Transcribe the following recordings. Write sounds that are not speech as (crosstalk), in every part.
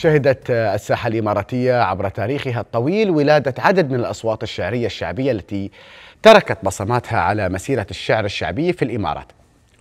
شهدت الساحة الإماراتية عبر تاريخها الطويل ولادة عدد من الأصوات الشعرية الشعبية التي تركت بصماتها على مسيرة الشعر الشعبي في الإمارات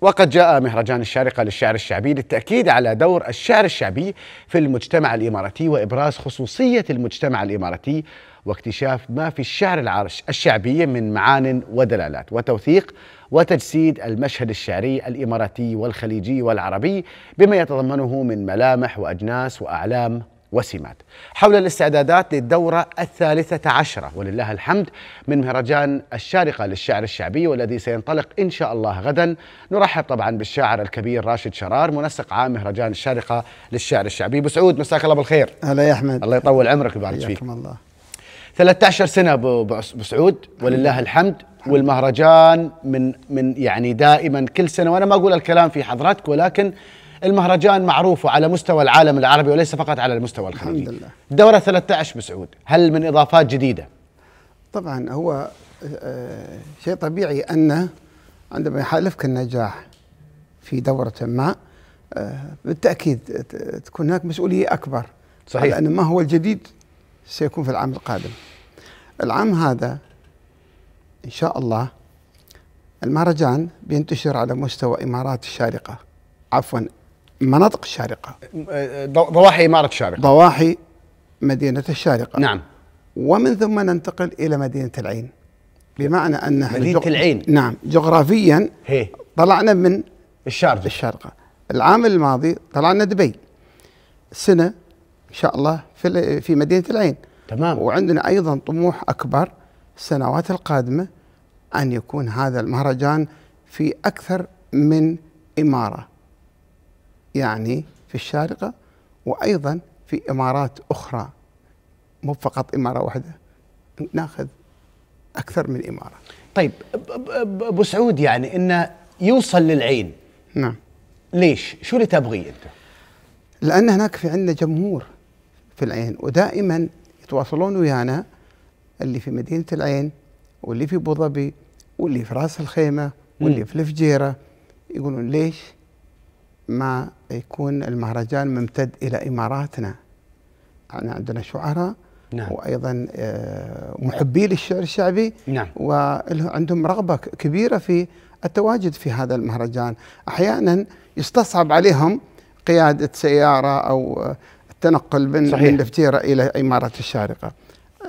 وقد جاء مهرجان الشارقة للشعر الشعبي للتأكيد على دور الشعر الشعبي في المجتمع الإماراتي وإبراز خصوصية المجتمع الإماراتي واكتشاف ما في الشعر العرش الشعبي من معان ودلالات وتوثيق وتجسيد المشهد الشعري الإماراتي والخليجي والعربي بما يتضمنه من ملامح وأجناس وأعلام وسمات حول الاستعدادات للدورة الثالثة عشرة ولله الحمد من مهرجان الشارقة للشعر الشعبي والذي سينطلق إن شاء الله غدا نرحب طبعا بالشاعر الكبير راشد شرار منسق عام مهرجان الشارقة للشعر الشعبي بسعود مساك الله بالخير هلا يا أحمد الله يطول عمرك ويبارك فيك الله 13 سنة بسعود ولله الحمد والمهرجان من من يعني دائما كل سنة وأنا ما أقول الكلام في حضرتك ولكن المهرجان معروف على مستوى العالم العربي وليس فقط على المستوى الخارجي الحمد لله الدورة 13 بسعود هل من إضافات جديدة؟ طبعا هو آه، شيء طبيعي أن عندما يحالفك النجاح في دورة ما آه، بالتأكيد تكون هناك مسؤولية أكبر صحيح لأن ما هو الجديد سيكون في العام القادم العام هذا إن شاء الله المهرجان بينتشر على مستوى إمارات الشارقة عفوا مناطق الشارقة ضواحي إمارة الشارقة ضواحي مدينة الشارقة نعم ومن ثم ننتقل إلى مدينة العين بمعنى أن مدينة جغ... العين نعم جغرافيا هي. طلعنا من الشارقة الشارقة العام الماضي طلعنا دبي سنة إن شاء الله في, في مدينة العين تمام وعندنا أيضا طموح أكبر السنوات القادمة أن يكون هذا المهرجان في أكثر من إمارة يعني في الشارقة وأيضا في إمارات أخرى مو فقط إمارة واحدة ناخذ أكثر من إمارة طيب أبو سعود يعني أنه يوصل للعين نعم ليش؟ شو اللي تبغيه أنت؟ لأن هناك في عندنا جمهور في العين ودائما يتواصلون ويانا اللي في مدينة العين واللي في أبو ظبي واللي في راس الخيمة واللي م. في الفجيرة يقولون ليش ما يكون المهرجان ممتد الى اماراتنا احنا يعني عندنا شعراء نعم. وايضا آه، محبي للشعر الشعبي نعم. وعندهم رغبه كبيره في التواجد في هذا المهرجان احيانا يستصعب عليهم قياده سياره او آه، التنقل من صحيح. من الفتيره الى اماره الشارقه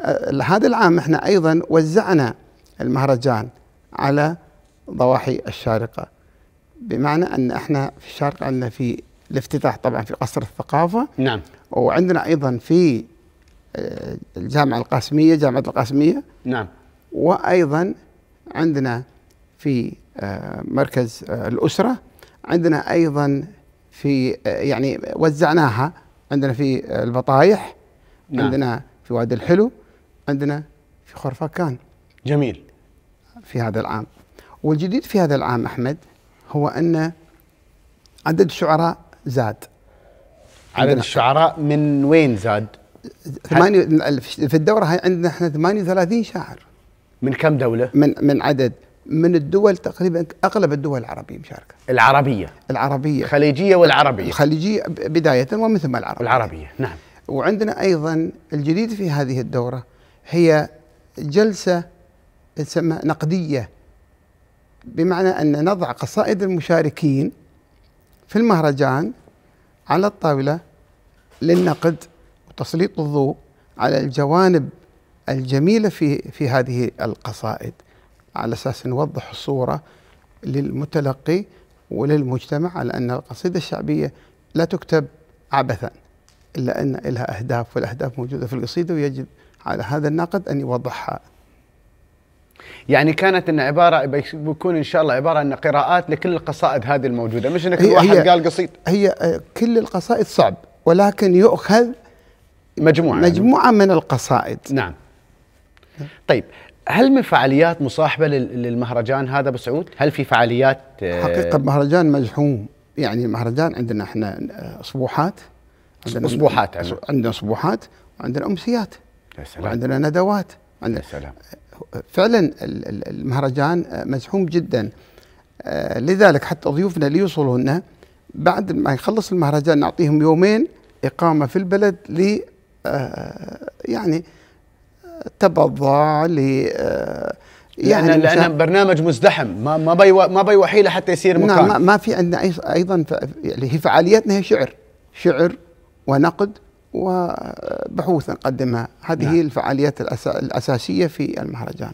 آه، هذا العام احنا ايضا وزعنا المهرجان على ضواحي الشارقه بمعنى ان احنا في الشرق عندنا في الافتتاح طبعا في قصر الثقافه نعم وعندنا ايضا في آه، الجامعه القاسميه جامعه القاسميه نعم وايضا عندنا في آه، مركز آه، الاسره عندنا ايضا في يعني وزعناها عندنا في البطايح نعم. عندنا في وادي الحلو عندنا في خرفكان جميل في هذا العام والجديد في هذا العام احمد هو أن عدد الشعراء زاد عدد الشعراء من وين زاد؟ ثمانية في الدورة هاي عندنا احنا 38 شاعر من كم دولة؟ من من عدد من الدول تقريبا اغلب الدول العربيه مشاركه. العربيه. العربيه. الخليجيه والعربيه. الخليجيه بدايه ومن ثم العربيه. العربيه، نعم. وعندنا ايضا الجديد في هذه الدوره هي جلسه تسمى نقديه بمعنى أن نضع قصائد المشاركين في المهرجان على الطاولة للنقد وتسليط الضوء على الجوانب الجميلة في في هذه القصائد على أساس نوضح الصورة للمتلقي وللمجتمع على أن القصيدة الشعبية لا تكتب عبثا إلا أن لها أهداف والأهداف موجودة في القصيدة ويجب على هذا الناقد أن يوضحها يعني كانت انه عباره بيكون ان شاء الله عباره ان قراءات لكل القصائد هذه الموجوده مش انك واحد قال قصيد هي آه، كل القصائد صعب ولكن يؤخذ مجموعه مجموعه من القصائد نعم طيب هل من فعاليات مصاحبه للمهرجان هذا بسعود؟ هل في فعاليات آه، حقيقه مهرجان مزحوم يعني المهرجان عندنا احنا آه، اسبوحات عندنا اسبوحات عندنا اسبوحات وعندنا امسيات يا سلام. وعندنا ندوات عندنا يا سلام فعلا المهرجان مزحوم جدا آه، لذلك حتى ضيوفنا اللي لنا بعد ما يخلص المهرجان نعطيهم يومين إقامة في البلد ل آه، يعني تبضع ل آه، يعني لأن, لأن برنامج مزدحم ما ما بي ما بي وحيله حتى يصير نعم، مكان نعم ما في عندنا ايضا يعني هي فعاليتنا هي شعر شعر ونقد وبحوث نقدمها هذه نعم. هي الفعاليات الأسا... الأساسية في المهرجان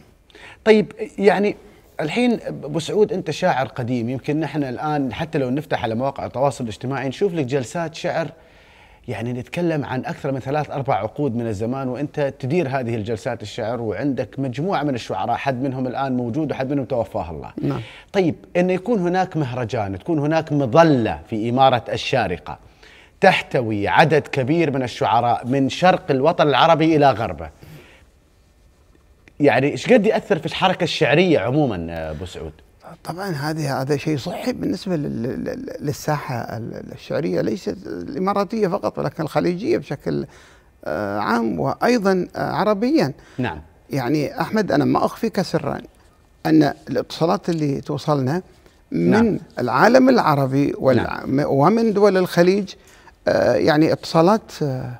طيب يعني الحين ابو سعود انت شاعر قديم يمكن نحن الان حتى لو نفتح على مواقع التواصل الاجتماعي نشوف لك جلسات شعر يعني نتكلم عن اكثر من ثلاث اربع عقود من الزمان وانت تدير هذه الجلسات الشعر وعندك مجموعه من الشعراء حد منهم الان موجود وحد منهم توفاه الله. نعم. طيب انه يكون هناك مهرجان، تكون هناك مظله في اماره الشارقه. تحتوي عدد كبير من الشعراء من شرق الوطن العربي الى غربه يعني ايش قد ياثر في الحركه الشعريه عموما آه، ابو سعود طبعا هذه هذا شيء صحي بالنسبه للساحه الشعريه ليست الاماراتيه فقط ولكن الخليجيه بشكل آه، عام وايضا آه، عربيا نعم يعني احمد انا ما اخفيك سرا ان الاتصالات اللي توصلنا نعم. من نعم. العالم العربي نعم. ومن دول الخليج آه، يعني اتصالات آه،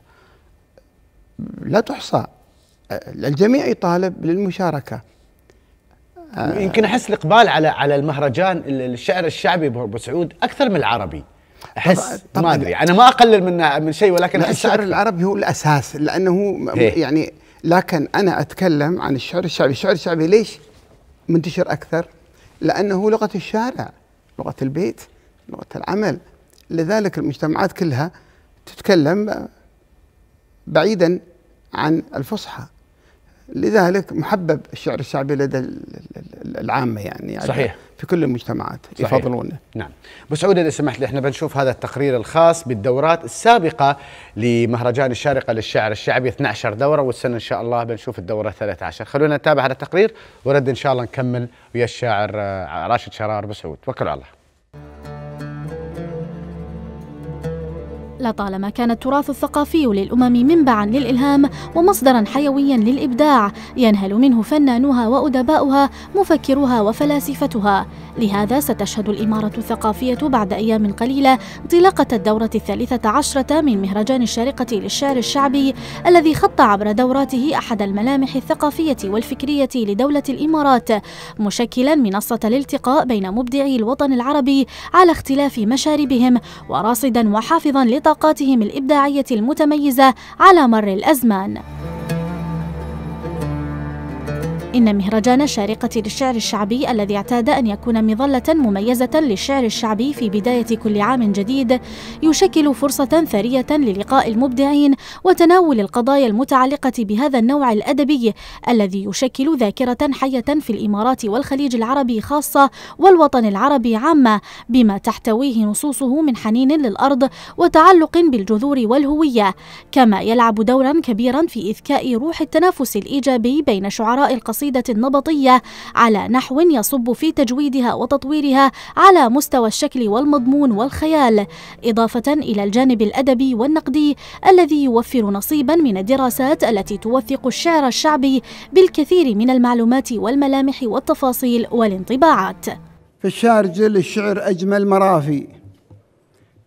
لا تحصى آه، الجميع يطالب للمشاركه يمكن احس الاقبال على على المهرجان الشعر الشعبي ابو سعود اكثر من العربي احس طبعًا ما ادري انا ما اقلل من من شيء ولكن احس الشعر العربي هو الاساس لانه إيه؟ يعني لكن انا اتكلم عن الشعر الشعبي، الشعر الشعبي ليش منتشر اكثر؟ لانه لغه الشارع، لغه البيت، لغه العمل، لذلك المجتمعات كلها تتكلم بعيدا عن الفصحى لذلك محبب الشعر الشعبي لدى العامه يعني،, يعني صحيح في كل المجتمعات صحيح. يفضلونه نعم بسعود اذا سمحت لي احنا بنشوف هذا التقرير الخاص بالدورات السابقه لمهرجان الشارقه للشعر الشعبي 12 دوره والسنه ان شاء الله بنشوف الدوره 13 خلونا نتابع هذا التقرير ورد ان شاء الله نكمل ويا الشاعر آه، راشد شرار بسعود وكل على الله لطالما كان التراث الثقافي للأمم منبعا للإلهام ومصدرا حيويا للإبداع ينهل منه فنانوها وأدباؤها مفكروها وفلاسفتها لهذا ستشهد الإمارة الثقافية بعد أيام قليلة انطلاقة الدورة الثالثة عشرة من مهرجان الشارقة للشعر الشعبي الذي خط عبر دوراته أحد الملامح الثقافية والفكرية لدولة الإمارات مشكلا منصة الالتقاء بين مبدعي الوطن العربي على اختلاف مشاربهم وراصدا وحافظا لطبيعة طاقاتهم الإبداعية المتميزة على مر الأزمان إن مهرجان الشارقة للشعر الشعبي الذي اعتاد أن يكون مظلة مميزة للشعر الشعبي في بداية كل عام جديد يشكل فرصة ثرية للقاء المبدعين وتناول القضايا المتعلقة بهذا النوع الأدبي الذي يشكل ذاكرة حية في الإمارات والخليج العربي خاصة والوطن العربي عامة بما تحتويه نصوصه من حنين للأرض وتعلق بالجذور والهوية كما يلعب دورا كبيرا في إذكاء روح التنافس الإيجابي بين شعراء القصيدة القصيدة النبطية على نحو يصب في تجويدها وتطويرها على مستوى الشكل والمضمون والخيال إضافة إلى الجانب الأدبي والنقدي الذي يوفر نصيبا من الدراسات التي توثق الشعر الشعبي بالكثير من المعلومات والملامح والتفاصيل والانطباعات في الشعر جل الشعر أجمل مرافي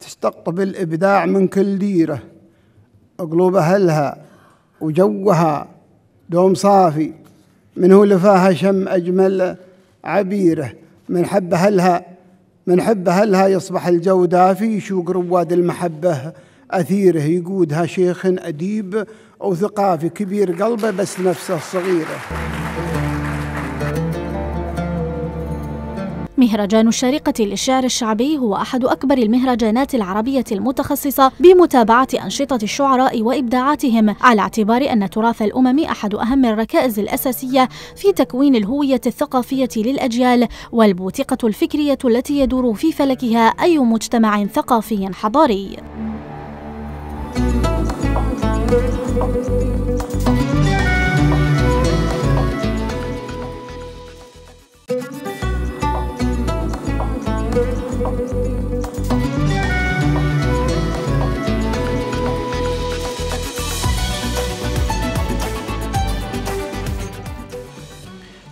تستقطب الإبداع من كل ديرة قلوب أهلها وجوها دوم صافي منه لفاها شم أجمل عبيره من حب هلها من حب هلها يصبح الجو دافي يشوق رواد المحبة أثيره يقودها شيخ أديب أو ثقافي كبير قلبه بس نفسه صغيره مهرجان الشارقة للشعر الشعبي هو أحد أكبر المهرجانات العربية المتخصصة بمتابعة أنشطة الشعراء وإبداعاتهم على اعتبار أن تراث الأمم أحد أهم الركائز الأساسية في تكوين الهوية الثقافية للأجيال والبوتقة الفكرية التي يدور في فلكها أي مجتمع ثقافي حضاري.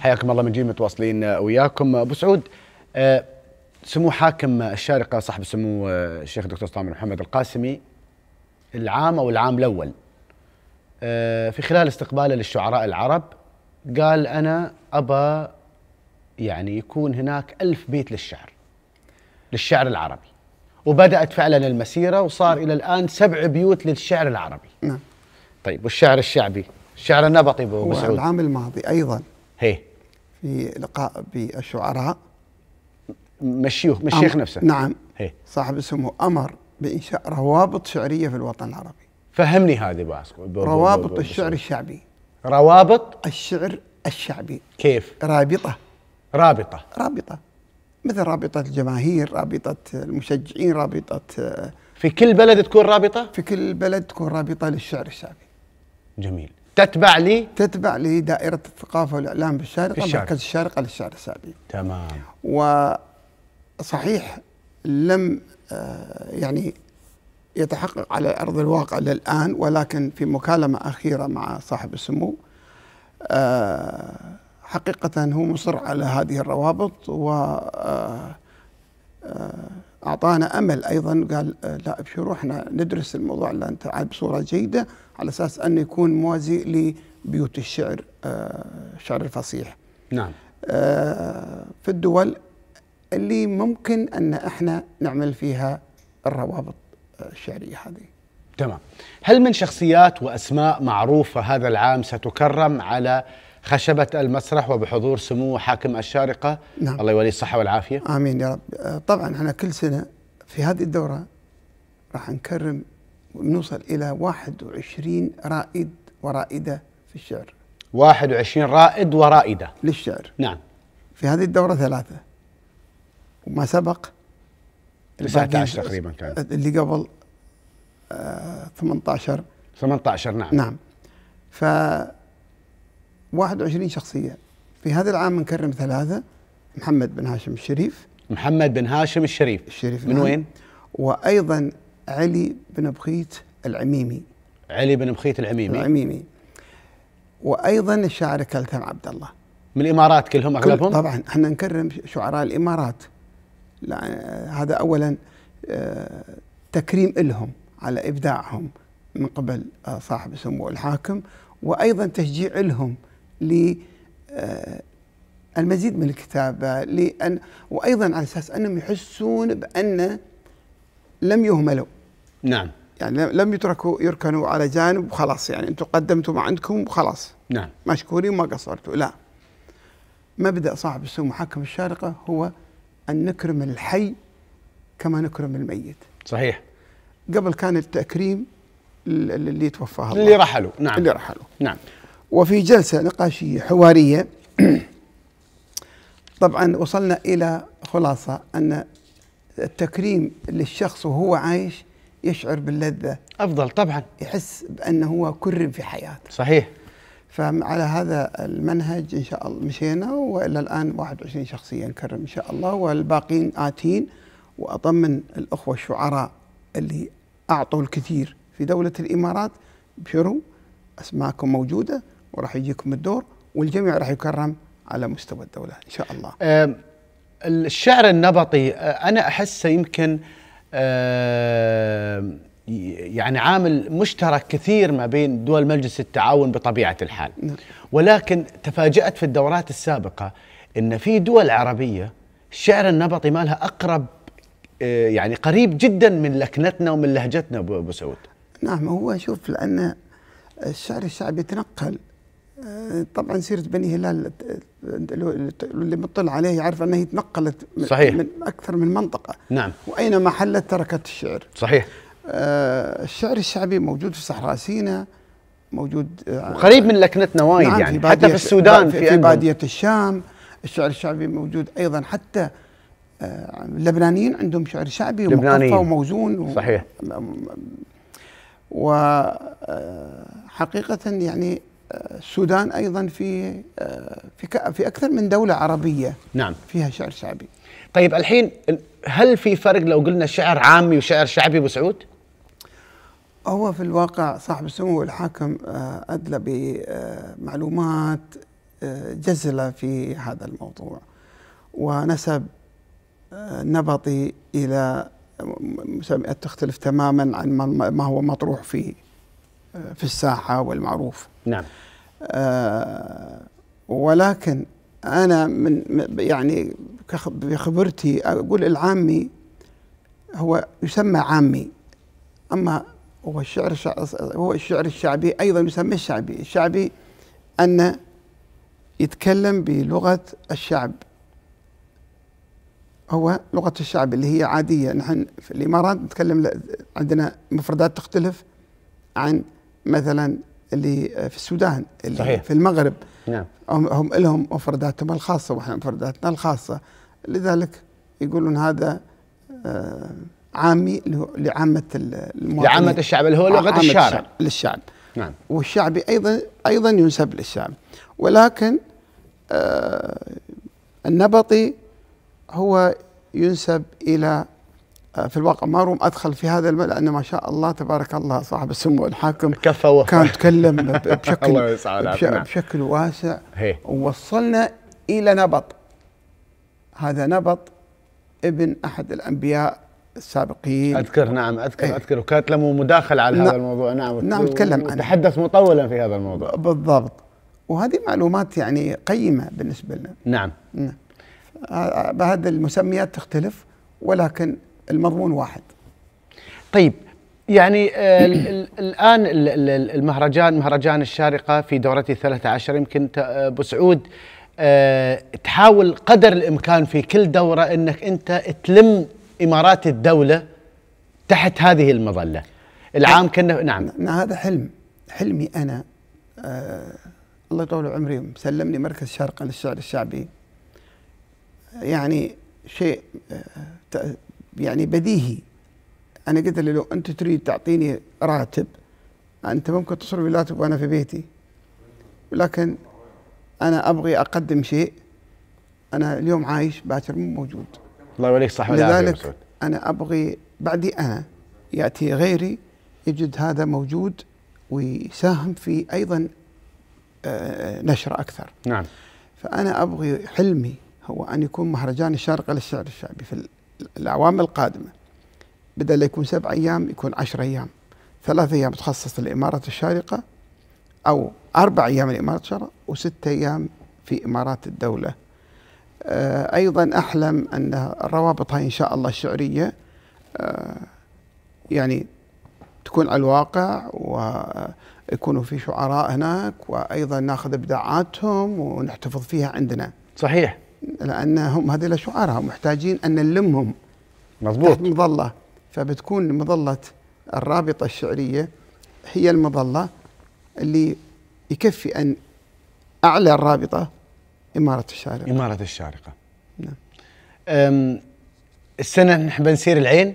حياكم الله من جديد متواصلين وياكم ابو سعود آه، سمو حاكم الشارقه صاحب السمو آه، الشيخ الدكتور سلطان محمد القاسمي العام او العام الاول آه، في خلال استقباله للشعراء العرب قال انا ابى يعني يكون هناك ألف بيت للشعر للشعر العربي وبدأت فعلا المسيرة وصار إلى الآن سبع بيوت للشعر العربي نعم طيب والشعر الشعبي الشعر النبطي أبو سعود العام الماضي أيضا هي في لقاء بالشعراء مشيوخ مشيخ نفسه نعم هي. صاحب اسمه امر بانشاء روابط شعريه في الوطن العربي فهمني هذه باسكو روابط الشعر الشعبي روابط الشعر الشعبي كيف رابطه رابطه رابطه مثل رابطه الجماهير رابطه المشجعين رابطه آه، في كل بلد تكون رابطه في كل بلد تكون رابطه للشعر الشعبي جميل تتبع لي تتبع لي دائرة الثقافة والإعلام بالشارقة الشارقة مركز الشارقة للشارع السعدي تمام وصحيح لم آه، يعني يتحقق على أرض الواقع للآن ولكن في مكالمة أخيرة مع صاحب السمو آه، حقيقة هو مصر على هذه الروابط و آه، اعطانا امل ايضا قال آه، لا ابشروا احنا ندرس الموضوع اللي انت بصوره جيده على اساس انه يكون موازي لبيوت الشعر الشعر آه، الفصيح. نعم. آه، في الدول اللي ممكن ان احنا نعمل فيها الروابط الشعريه هذه. تمام. هل من شخصيات واسماء معروفه هذا العام ستكرم على خشبة المسرح وبحضور سمو حاكم الشارقة نعم. الله يوليه الصحة والعافية آمين يا رب آه، طبعا احنا كل سنة في هذه الدورة راح نكرم ونوصل إلى 21 رائد ورائدة في الشعر 21 رائد ورائدة للشعر نعم في هذه الدورة ثلاثة وما سبق 19 تقريبا كان آه، اللي قبل آه 18 18 نعم نعم ف 21 شخصية في هذا العام نكرم ثلاثة محمد بن هاشم الشريف محمد بن هاشم الشريف الشريف من نعم. وين؟ وأيضا علي بن بخيت العميمي علي بن بخيت العميمي العميمي وأيضا الشاعر كلثم عبد الله من الإمارات كلهم أغلبهم؟ كل طبعا احنا نكرم شعراء الإمارات لا هذا أولا آه، تكريم لهم على إبداعهم من قبل آه، صاحب السمو الحاكم وأيضا تشجيع لهم للمزيد آه، من الكتابة لأن وأيضا على أساس أنهم يحسون بأن لم يهملوا نعم يعني لم يتركوا يركنوا على جانب وخلاص يعني أنتم قدمتوا ما عندكم وخلاص نعم مشكورين ما قصرتوا لا مبدأ صاحب السمو محكم الشارقة هو أن نكرم الحي كما نكرم الميت صحيح قبل كان التكريم اللي توفاه اللي رحلوا نعم اللي رحلوا نعم وفي جلسة نقاشية حوارية (clears throat) طبعا وصلنا إلى خلاصة أن التكريم للشخص وهو عايش يشعر باللذة أفضل طبعا يحس بأنه هو كرم في حياته صحيح فعلى هذا المنهج إن شاء الله مشينا وإلى الآن 21 شخصية نكرم إن شاء الله والباقين آتين وأطمن الأخوة الشعراء اللي أعطوا الكثير في دولة الإمارات بشروا أسماءكم موجودة وراح يجيكم الدور والجميع راح يكرم على مستوى الدولة إن شاء الله الشعر النبطي أنا أحسه يمكن يعني عامل مشترك كثير ما بين دول مجلس التعاون بطبيعة الحال نعم. ولكن تفاجأت في الدورات السابقة أن في دول عربية الشعر النبطي مالها أقرب يعني قريب جدا من لكنتنا ومن لهجتنا أبو سعود نعم هو شوف لأن الشعر الشعبي يتنقل طبعا سيره بني هلال اللي مطلع عليه يعرف انها تنقلت صحيح. من اكثر من منطقه نعم واينما حلت تركت الشعر صحيح آه الشعر الشعبي موجود في صحراء سيناء موجود آه، قريب من لكنتنا وايد نعم يعني في حتى في السودان في, في, في باديه الشام الشعر الشعبي موجود ايضا حتى آه اللبنانيين عندهم شعر شعبي ومقفى وموزون و صحيح وحقيقه آه، يعني السودان ايضا في في في اكثر من دوله عربيه نعم فيها شعر شعبي طيب الحين هل في فرق لو قلنا شعر عامي وشعر شعبي ابو سعود؟ هو في الواقع صاحب السمو الحاكم آه، ادلى بمعلومات آه، جزله في هذا الموضوع ونسب آه، نبطي الى مسميات تختلف تماما عن ما هو مطروح فيه في الساحة والمعروف نعم آه، ولكن أنا من يعني بخبرتي أقول العامي هو يسمى عامي أما هو الشعر هو الشعر الشعبي أيضا يسمى الشعبي الشعبي أن يتكلم بلغة الشعب هو لغة الشعب اللي هي عادية نحن في الإمارات نتكلم عندنا مفردات تختلف عن مثلا اللي في السودان اللي صحيح. في المغرب نعم. هم لهم مفرداتهم الخاصه واحنا مفرداتنا الخاصه لذلك يقولون هذا آه، عامي لعامه المواطنين لعامه الشعب اللي هو آه، لغه الشارع الشعب للشعب نعم والشعبي ايضا ايضا ينسب للشعب ولكن آه، النبطي هو ينسب الى في الواقع ما روم ادخل في هذا الملا لانه ما شاء الله تبارك الله صاحب السمو الحاكم كفى كان تكلم (laughs) بشكل نعم. بشكل واسع ووصلنا الى نبط هذا نبط ابن احد الانبياء السابقين اذكر نعم اذكر ايه اذكر وكانت له مداخله على هذا نعم. الموضوع نعم نعم تكلم عنه تحدث مطولا في هذا الموضوع بالضبط وهذه معلومات يعني قيمه بالنسبه لنا نعم نعم آه، آه، بهذه المسميات تختلف ولكن المضمون واحد طيب يعني آه، الان المهرجان مهرجان الشارقه في دورته 13 يمكن آه، ابو سعود آه، تحاول قدر الامكان في كل دوره انك انت تلم امارات الدوله تحت هذه المظله. العام كنا نعم هذا حلم حلمي انا آه الله يطول عمري سلمني مركز شرقا للشعر الشعبي يعني شيء يعني بديهي انا قلت له لو انت تريد تعطيني راتب انت ممكن تصرف راتب وانا في بيتي ولكن انا ابغي اقدم شيء انا اليوم عايش باكر مو موجود الله يوليك صح لذلك انا ابغي بعدي انا ياتي غيري يجد هذا موجود ويساهم في ايضا آه، نشر اكثر نعم فانا ابغي حلمي هو ان يكون مهرجان الشارقه للشعر الشعبي في الأعوام القادمة بدل يكون سبع أيام يكون عشر أيام ثلاثة أيام تخصص الإمارات الشارقة أو أربع أيام الإمارات الشارقة وستة أيام في إمارات الدولة آه، أيضا أحلم أن الروابط هاي إن شاء الله الشعرية آه، يعني تكون على الواقع ويكونوا في شعراء هناك وأيضا ناخذ إبداعاتهم ونحتفظ فيها عندنا صحيح لانهم هذول شعراء محتاجين ان نلمهم مضبوط تحت مظله فبتكون مظله الرابطه الشعريه هي المظله اللي يكفي ان اعلى الرابطه اماره الشارقه اماره الشارقه نعم السنه نحن بنسير العين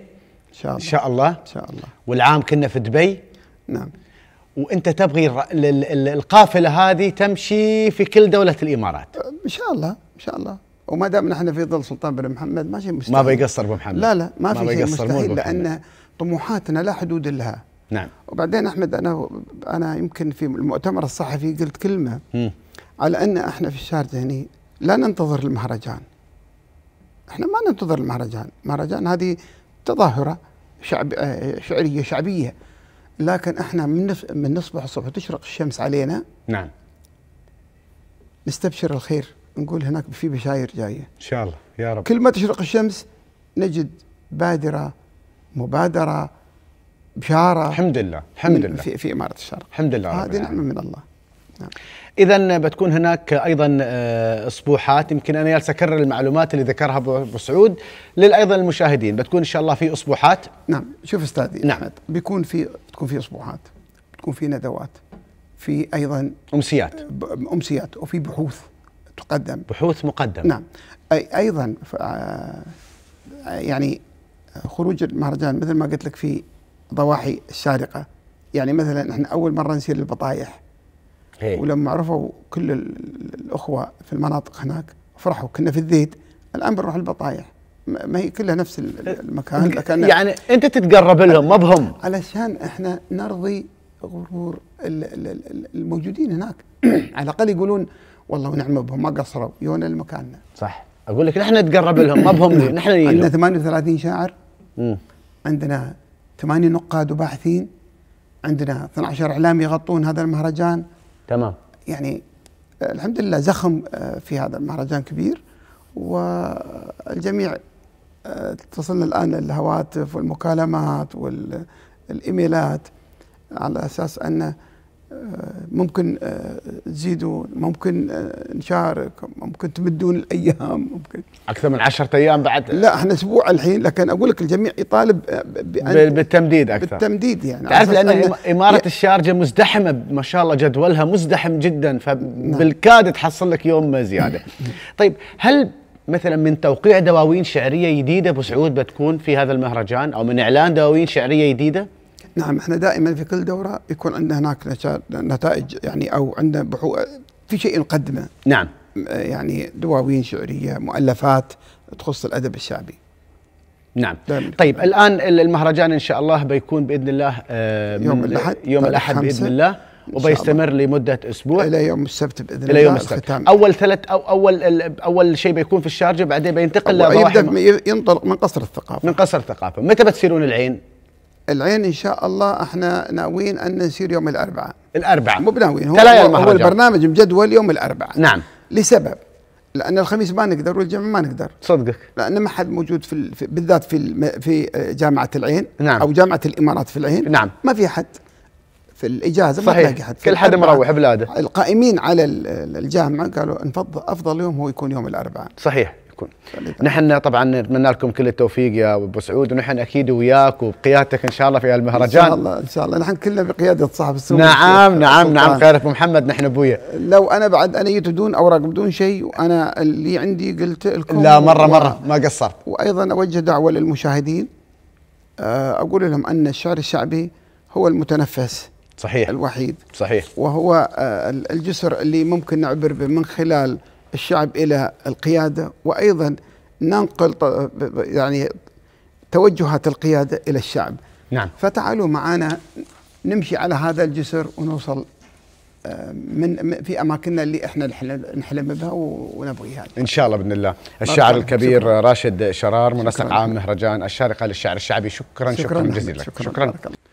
ان شاء الله ان شاء الله ان شاء الله والعام كنا في دبي نعم وانت تبغي القافله هذه تمشي في كل دوله الامارات ان شاء الله ان شاء الله وما دام نحن في ظل سلطان بن محمد ما شيء مستحيل ما بيقصر ابو محمد لا لا ما, ما في شيء مستحيل لان طموحاتنا لا حدود لها نعم وبعدين احمد انا انا يمكن في المؤتمر الصحفي قلت كلمه م. على ان احنا في الشارجه هني لا ننتظر المهرجان احنا ما ننتظر المهرجان المهرجان هذه تظاهره شعب شعريه شعبيه لكن احنا من من نصبح الصبح وتشرق الشمس علينا نعم نستبشر الخير نقول هناك في بشاير جايه ان شاء الله يا رب كل ما تشرق الشمس نجد بادره مبادره بشاره الحمد لله الحمد لله في, في اماره الشرق الحمد لله هذه نعمه من الله نعم. اذا بتكون هناك ايضا آه، اسبوعات يمكن انا جالس اكرر المعلومات اللي ذكرها ابو سعود للايضا المشاهدين بتكون ان شاء الله في اسبوعات نعم شوف استاذي نعم بيكون في بتكون في اسبوعات بتكون في ندوات في ايضا امسيات امسيات وفي بحوث تقدم بحوث مقدمة نعم أي أيضا آه، يعني خروج المهرجان مثل ما قلت لك في ضواحي الشارقة يعني مثلا احنا أول مرة نسير للبطايح هي. إيه. ولما عرفوا كل الأخوة في المناطق هناك فرحوا كنا في الذيد الآن بنروح البطايح ما هي كلها نفس المكان لكن يعني انت تتقرب لهم ما بهم علشان احنا نرضي غرور الموجودين هناك (clears throat) على الاقل يقولون والله ونعم بهم ما قصروا يونا لمكاننا صح اقول لك نحن نتقرب لهم ما بهم (coughs) نحن عندنا 38 شاعر مم. عندنا 8 نقاد وباحثين عندنا 12 اعلامي يغطون هذا المهرجان تمام يعني آه، الحمد لله زخم آه، في هذا المهرجان كبير والجميع آه، تصلنا الان الهواتف والمكالمات والايميلات على اساس انه ممكن آه، تزيدون ممكن آه، نشارك ممكن تمدون الايام ممكن اكثر من 10 ايام بعد لا احنا اسبوع الحين لكن اقول لك الجميع يطالب آه، يعني بأن بالتمديد اكثر بالتمديد يعني تعرف لان اماره الشارجه مزدحمه ما شاء الله جدولها مزدحم جدا نعم. فبالكاد تحصل لك يوم زياده (laughs) طيب هل مثلا من توقيع دواوين شعريه جديده ابو سعود بتكون في هذا المهرجان او من اعلان دواوين شعريه جديده؟ نعم احنا دائما في كل دوره يكون عندنا هناك نتائج يعني او عندنا بحوث في شيء نقدمه نعم يعني دواوين شعريه مؤلفات تخص الادب الشعبي نعم طيب الان المهرجان ان شاء الله بيكون باذن الله آه، يوم الاحد يوم الاحد باذن الله وبيستمر الله. لمده اسبوع الى يوم السبت باذن الله الى يوم السبت الختام. اول ثلاث او اول اول شيء بيكون في الشارجه بعدين بينتقل لضواحي يبدا ينطلق من قصر الثقافه من قصر الثقافه متى بتصيرون العين العين ان شاء الله احنا ناويين ان نسير يوم الاربعاء الاربعاء مو بناويين هو, هو, البرنامج مجدول يوم الاربعاء نعم لسبب لان الخميس ما نقدر والجمعه ما نقدر صدقك لان ما حد موجود في, ال... في بالذات في في جامعه العين نعم او جامعه الامارات في العين نعم ما في حد في الاجازه ما تلاقي حد كل حد مروح بلاده القائمين على الجامعه قالوا افضل يوم هو يكون يوم الاربعاء صحيح يكون نحن طبعا نتمنى لكم كل التوفيق يا ابو سعود ونحن اكيد وياك وبقيادتك ان شاء الله في المهرجان ان شاء الله ان شاء الله نحن كلنا بقياده صاحب السمو نعم نعم نعم خير ابو محمد نحن ابويا لو انا بعد انا جيت بدون اوراق بدون شيء وانا اللي عندي قلت لكم لا مره مره ما قصرت وايضا اوجه دعوه للمشاهدين آه، اقول لهم ان الشعر الشعبي هو المتنفس صحيح الوحيد صحيح وهو آه، الجسر اللي ممكن نعبر به من خلال الشعب الى القياده وايضا ننقل يعني توجهات القياده الى الشعب نعم فتعالوا معنا نمشي على هذا الجسر ونوصل آه، من في اماكننا اللي احنا نحلم بها ونبغيها ان شاء الله باذن الله الشاعر الكبير شكرا. راشد شرار منسق عام مهرجان الشارقه للشعر الشعبي شكرا شكرا, شكرا جزيلا شكرا, شكرا. شكرا.